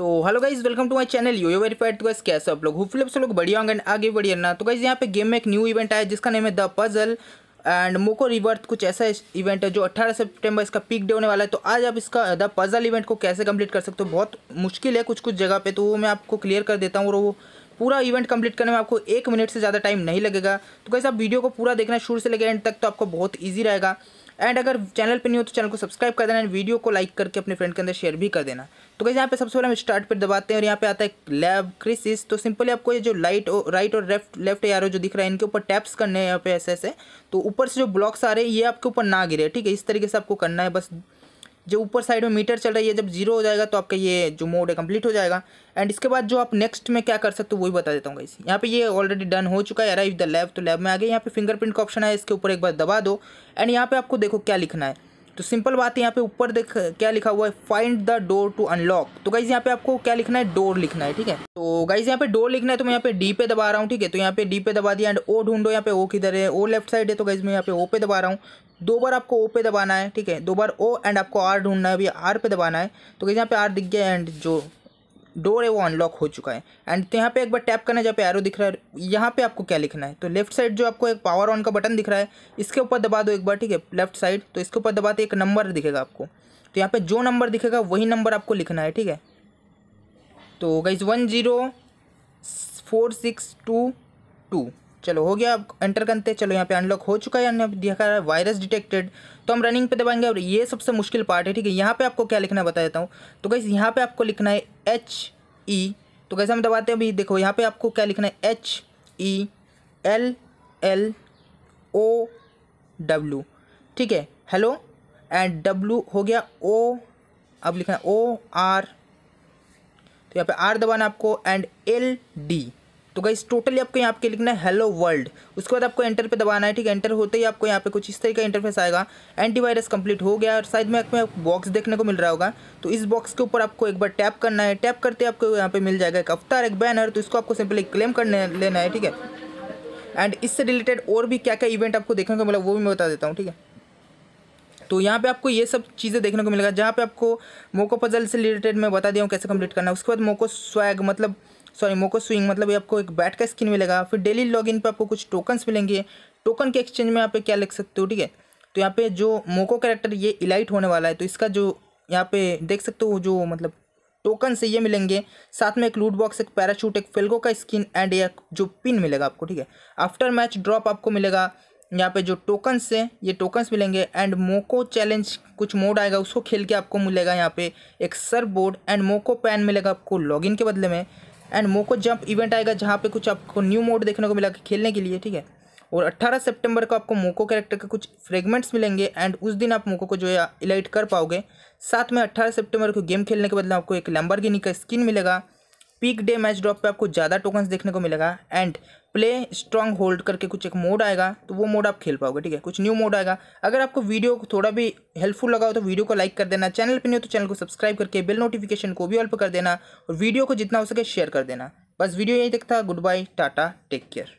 तो hello guys welcome to my channel you you verified तो guys कैसे आप लोग होपफुल से लोग बढ़िया होंगे आगे बढ़िया ना तो गाइज यहाँ पे गेम में एक न्यू इवेंट आया जिसका नेम है द पजल एंड मोको रिवर्थ कुछ ऐसा इवेंट है जो 18 सितंबर इसका पीक डे होने वाला है तो आज आप इसका द पजल इवेंट को कैसे कंप्लीट कर सकते हो बहुत मुश्किल है कुछ कुछ जगह पर तो वो मैं आपको क्लियर कर देता हूँ और वो पूरा इवेंट कम्प्लीट करने में आपको एक मिनट से ज़्यादा टाइम नहीं लगेगा तो कैसे आप वीडियो को पूरा देखना शुरू से लेकर एंड तक तो आपको बहुत ईजी रहेगा एंड अगर चैनल पर नहीं हो तो चैनल को सब्सक्राइब कर देना एंड वीडियो को लाइक करके अपने फ्रेंड के अंदर शेयर भी कर देना तो कैसे यहाँ पे सबसे पहले हम स्टार्ट पर दबाते हैं और यहाँ पे आता है लैब क्रिसिस तो सिंपली आपको ये जो लाइट और राइट और लेफ्ट लेफ्ट एरो जो दिख रहा है इनके ऊपर टैप्स करने हैं यहाँ पे ऐसे ऐसे तो ऊपर से जो ब्लॉक्स आ रहे हैं ये आपके ऊपर ना गिरे ठीक है इस तरीके से आपको करना है बस जो ऊपर साइड में मीटर चल रही है जब जीरो हो जाएगा तो आपका ये जो मोड है कंप्लीट हो जाएगा एंड इसके बाद जो आप नेक्स्ट में क्या कर सकते हो वही बता देता हूँ गाइस यहाँ पे ये ऑलरेडी डन हो चुका है अराइव द लैब तो लैब में आ गए यहाँ पे फिंगरप्रिंट का ऑप्शन है इसके ऊपर एक बार दबा दो एंड यहाँ पे आपको देखो क्या लिखना है तो सिंपल बात है यहाँ पे ऊपर देख क्या लिखा हुआ है find the door to unlock तो गाइज यहाँ पे आपको क्या लिखना है डोर लिखना है ठीक है तो गाइज यहाँ पे डोर लिखना है तो मैं यहाँ पे डी पे दबा रहा हूँ ठीक है तो यहाँ पे डी पे दबा दिया एंड ओ ढूंढो यहाँ पे ओ किधर है ओ लेफ्ट साइड है तो गाइज मैं यहाँ पे ओ पे दबा रहा हूँ दो बार आपको ओ पे दबाना है ठीक है दो बार ओ एंड आपको आर ढूंढना है अभी आर पे दबाना है तो गाइज यहाँ पे आर दिख गया एंड जो डोर है वो अनलॉक हो चुका है एंड तो यहाँ पे एक बार टैप करना है जहाँ पे एरो दिख रहा है यहाँ पे आपको क्या लिखना है तो लेफ्ट साइड जो आपको एक पावर ऑन का बटन दिख रहा है इसके ऊपर दबा दो एक बार ठीक है लेफ्ट साइड तो इसके ऊपर दबाते एक नंबर दिखेगा आपको तो यहाँ पे जो नंबर दिखेगा वही नंबर आपको लिखना है ठीक है तो guys one zero four six two two चलो हो गया अब एंटर करते चलो यहाँ पे अनलॉक हो चुका है हमने रहा है वायरस डिटेक्टेड तो हम रनिंग पे दबाएंगे और ये सबसे मुश्किल पार्ट है ठीक है यहाँ पे आपको क्या लिखना बता देता हूँ तो कैसे यहाँ पे आपको लिखना है एच ई e। तो कैसे हम दबाते हैं अभी देखो यहाँ पे आपको क्या लिखना है H E L L O W ठीक है हेलो एंड डब्लू हो गया ओ अब लिखना है ओ आर तो यहाँ पे आर दबाना आपको एंड एल डी तो गाइस टोटली आपको यहाँ पे लिखना है हेलो वर्ल्ड उसके बाद आपको एंटर पे दबाना है ठीक है एंटर होते ही आपको यहाँ पे कुछ इस तरीके का इंटरफेस आएगा एंटीवायरस कंप्लीट हो गया और साइड में आपको बॉक्स देखने को मिल रहा होगा तो इस बॉक्स के ऊपर आपको एक बार टैप करना है टैप करते आपको यहाँ पे मिल जाएगा एक अवतार एक बैनर तो इसको आपको सिंपली क्लेम कर लेना है ठीक है एंड इससे रिलेटेड और भी क्या क्या इवेंट आपको देखने को मिला वो भी मैं बता देता हूँ ठीक है तो यहाँ पे आपको ये सब चीज़ें देखने को मिलेगा जहाँ पे आपको मोको पजल से रिलेटेड मैं बता दिया हूँ कैसे कंप्लीट करना है उसके बाद मोको स्वैग मतलब सॉरी मोको स्विंग मतलब ये आपको एक बैट का स्किन मिलेगा फिर डेली लॉगिन पर आपको कुछ टोकन्स मिलेंगे टोकन के एक्सचेंज में यहाँ पे क्या लिख सकते हो ठीक है तो यहाँ पे जो मोको कैरेक्टर ये इलाइट होने वाला है तो इसका जो यहाँ पे देख सकते हो जो मतलब टोकन से ये मिलेंगे साथ में एक लूट बॉक्स एक पैराशूट एक फेल्गो का स्किन एंड एक जो पिन मिलेगा आपको ठीक है आफ्टर मैच ड्रॉप आपको मिलेगा यहाँ पे जो टोकन्स से ये टोकन्स मिलेंगे एंड मोको चैलेंज कुछ मोड आएगा उसको खेल के आपको मिलेगा यहाँ पे एक सर बोर्ड एंड मोको पैन मिलेगा आपको लॉगिन के बदले में एंड मोको जंप इवेंट आएगा जहाँ पे कुछ आपको न्यू मोड देखने को मिला खेलने के लिए ठीक है और 18 सितंबर को आपको मोको कैरेक्टर के कुछ फ्रेगमेंट्स मिलेंगे एंड उस दिन आप मोको को जो है इलाइट कर पाओगे साथ में 18 सितंबर को गेम खेलने के बदले आपको एक गिनी का स्किन मिलेगा पीक डे मैच ड्रॉप पे आपको ज़्यादा टोकन्स देखने को मिलेगा एंड प्ले स्ट्रॉन्ग होल्ड करके कुछ एक मोड आएगा तो वो मोड आप खेल पाओगे ठीक है कुछ न्यू मोड आएगा अगर आपको वीडियो को थोड़ा भी हेल्पफुल लगा हो तो वीडियो को लाइक कर देना चैनल पर नहीं हो तो चैनल को सब्सक्राइब करके बिल नोटिफिकेशन को भी हेल्प कर देना और वीडियो को जितना हो सके शेयर कर देना बस वीडियो यही देखता good bye tata take care